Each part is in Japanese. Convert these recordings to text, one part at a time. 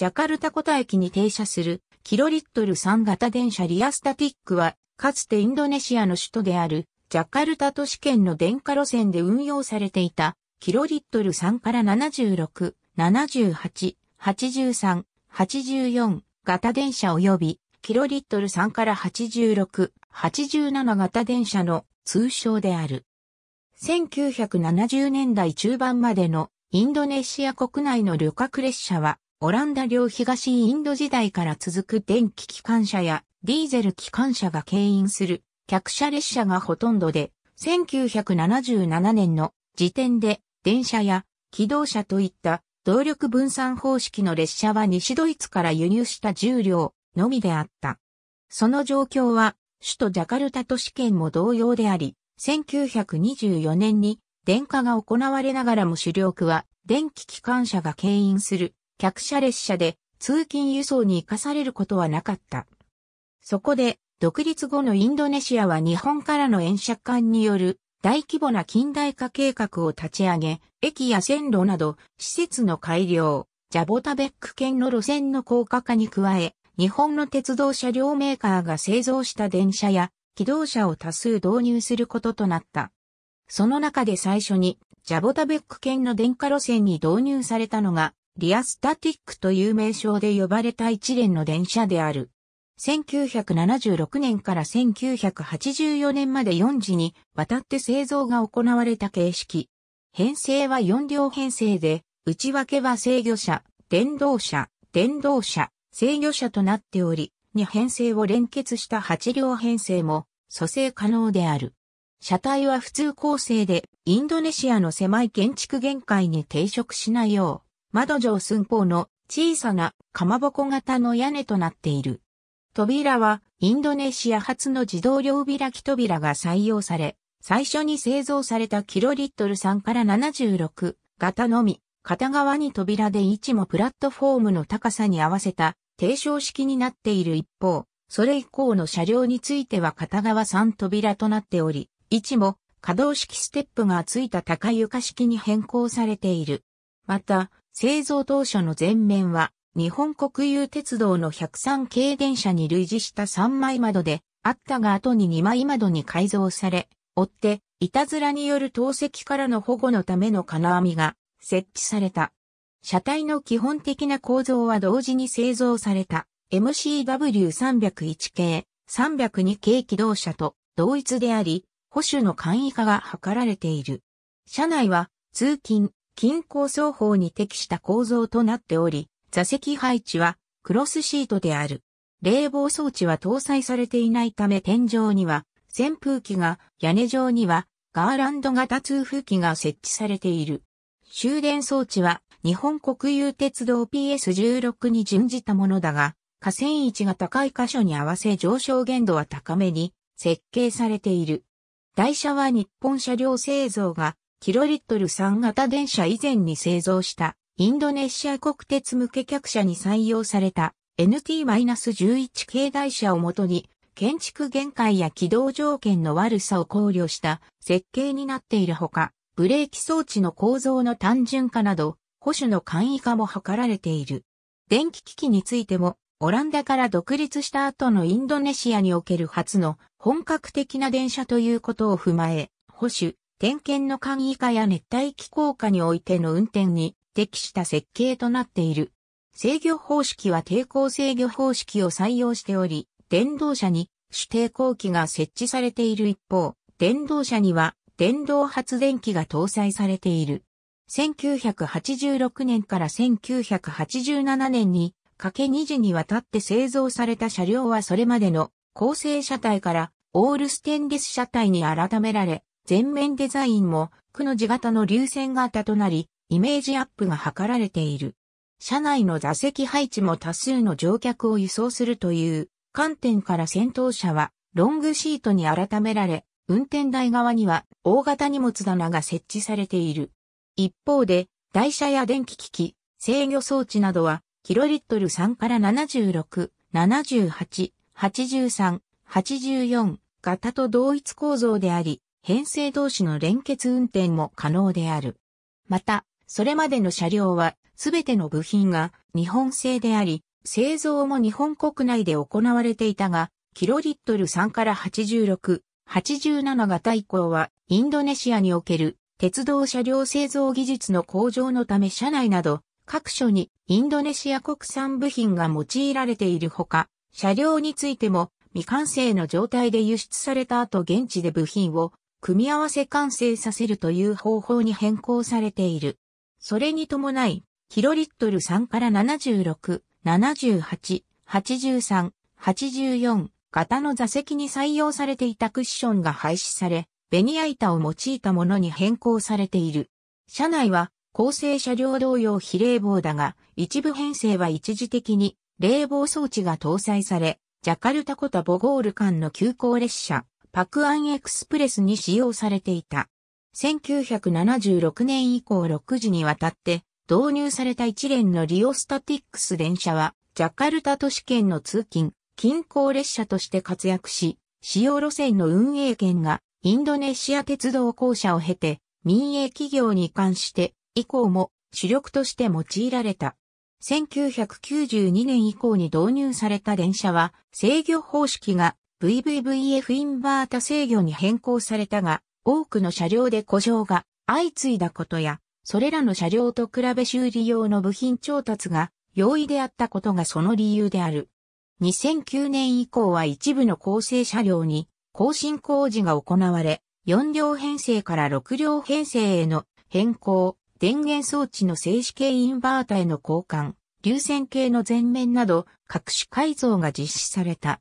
ジャカルタタ駅に停車するキロリットル3型電車リアスタティックは、かつてインドネシアの首都であるジャカルタ都市圏の電化路線で運用されていたキロリットル3から76、78、83、84型電車及びキロリットル3から86、87型電車の通称である。1970年代中盤までのインドネシア国内の旅客列車はオランダ領東インド時代から続く電気機関車やディーゼル機関車が牽引する客車列車がほとんどで、1977年の時点で電車や機動車といった動力分散方式の列車は西ドイツから輸入した重量のみであった。その状況は首都ジャカルタ都市圏も同様であり、1924年に電化が行われながらも主力は電気機関車が牽引する客車列車で通勤輸送に活かされることはなかった。そこで、独立後のインドネシアは日本からの演借間による大規模な近代化計画を立ち上げ、駅や線路など施設の改良、ジャボタベック県の路線の高架化に加え、日本の鉄道車両メーカーが製造した電車や機動車を多数導入することとなった。その中で最初にジャボタベック県の電化路線に導入されたのがリアスタティックという名称で呼ばれた一連の電車である。1976年から1984年まで4時にわたって製造が行われた形式。編成は4両編成で、内訳は制御車、電動車、電動車、制御車となっており、2編成を連結した8両編成も蘇生可能である。車体は普通構成で、インドネシアの狭い建築限界に抵触しないよう、窓上寸法の小さなかまぼこ型の屋根となっている。扉はインドネシア発の自動両開き扉が採用され、最初に製造されたキロリットル3から76型のみ、片側に扉で位置もプラットフォームの高さに合わせた低床式になっている一方、それ以降の車両については片側3扉となっており、位置も可動式ステップがついた高床式に変更されている。また、製造当初の前面は、日本国有鉄道の103系電車に類似した3枚窓で、あったが後に2枚窓に改造され、追って、いたずらによる投石からの保護のための金網が設置された。車体の基本的な構造は同時に製造された MCW301 系、302系機動車と同一であり、保守の簡易化が図られている。車内は通勤、均衡双方に適した構造となっており、座席配置はクロスシートである。冷房装置は搭載されていないため天井には扇風機が、屋根上にはガーランド型通風機が設置されている。終電装置は日本国有鉄道 PS16 に準じたものだが、河川位置が高い箇所に合わせ上昇限度は高めに設計されている。台車は日本車両製造がキロリットル3型電車以前に製造したインドネシア国鉄向け客車に採用された NT-11 系台車をもとに建築限界や軌道条件の悪さを考慮した設計になっているほか、ブレーキ装置の構造の単純化など、保守の簡易化も図られている。電気機器についても、オランダから独立した後のインドネシアにおける初の本格的な電車ということを踏まえ、保守、点検の簡易化や熱帯気候化においての運転に適した設計となっている。制御方式は抵抗制御方式を採用しており、電動車に主抵抗器が設置されている一方、電動車には電動発電機が搭載されている。1986年から1987年にかけ2時にわたって製造された車両はそれまでの構成車体からオールステンレス車体に改められ、全面デザインも、区の字型の流線型となり、イメージアップが図られている。車内の座席配置も多数の乗客を輸送するという観点から先頭車はロングシートに改められ、運転台側には大型荷物棚が設置されている。一方で、台車や電気機器、制御装置などは、キロリットル3から76、78、83、84型と同一構造であり、編成同士の連結運転も可能である。また、それまでの車両はすべての部品が日本製であり、製造も日本国内で行われていたが、キロリットル3から86、87型以降はインドネシアにおける鉄道車両製造技術の向上のため車内など各所にインドネシア国産部品が用いられているほか、車両についても未完成の状態で輸出された後現地で部品を組み合わせ完成させるという方法に変更されている。それに伴い、キロリットル3から76、78、83、84型の座席に採用されていたクッションが廃止され、ベニヤ板を用いたものに変更されている。車内は構成車両同様非冷房だが、一部編成は一時的に冷房装置が搭載され、ジャカルタコタボゴール間の急行列車、パクアンエクスプレスに使用されていた。1976年以降6時にわたって導入された一連のリオスタティックス電車は、ジャカルタ都市圏の通勤、近郊列車として活躍し、使用路線の運営権がインドネシア鉄道公社を経て民営企業に関して以降も主力として用いられた。1992年以降に導入された電車は制御方式が VVVF インバータ制御に変更されたが、多くの車両で故障が相次いだことや、それらの車両と比べ修理用の部品調達が容易であったことがその理由である。2009年以降は一部の構成車両に更新工事が行われ、4両編成から6両編成への変更、電源装置の静止系インバータへの交換、流線系の全面など各種改造が実施された。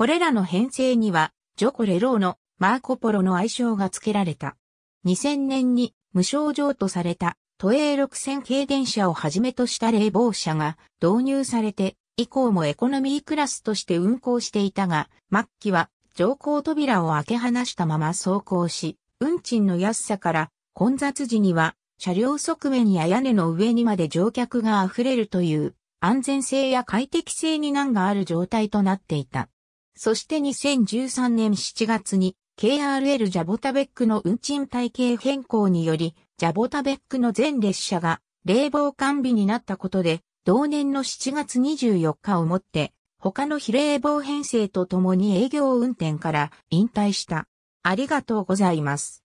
これらの編成には、ジョコ・レローのマーコ・ポロの愛称が付けられた。2000年に無償譲渡された都営6000系電車をはじめとした冷房車が導入されて、以降もエコノミークラスとして運行していたが、末期は乗降扉を開け放したまま走行し、運賃の安さから混雑時には車両側面や屋根の上にまで乗客が溢れるという安全性や快適性に難がある状態となっていた。そして2013年7月に KRL ジャボタベックの運賃体系変更により、ジャボタベックの全列車が冷房完備になったことで、同年の7月24日をもって、他の非冷房編成とともに営業運転から引退した。ありがとうございます。